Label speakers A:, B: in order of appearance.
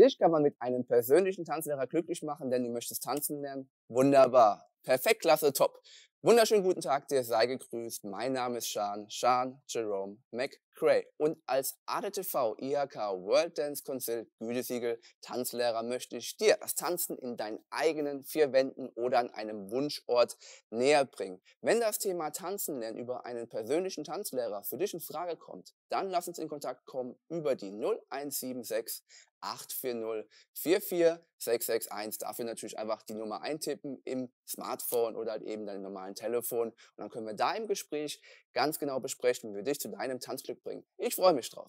A: Dich kann man mit einem persönlichen Tanzlehrer glücklich machen, denn du möchtest tanzen lernen. Wunderbar. Perfekt, klasse, top. Wunderschönen guten Tag dir, sei gegrüßt. Mein Name ist Sean, Sean Jerome McCray. Und als ADTV IHK World Dance Council Gütesiegel Tanzlehrer möchte ich dir das Tanzen in deinen eigenen vier Wänden oder an einem Wunschort näher bringen. Wenn das Thema Tanzen lernen über einen persönlichen Tanzlehrer für dich in Frage kommt, dann lass uns in Kontakt kommen über die 0176 840-44661. Dafür natürlich einfach die Nummer eintippen im Smartphone oder halt eben deinem normalen Telefon. Und dann können wir da im Gespräch ganz genau besprechen, wie wir dich zu deinem Tanzglück bringen. Ich freue mich drauf.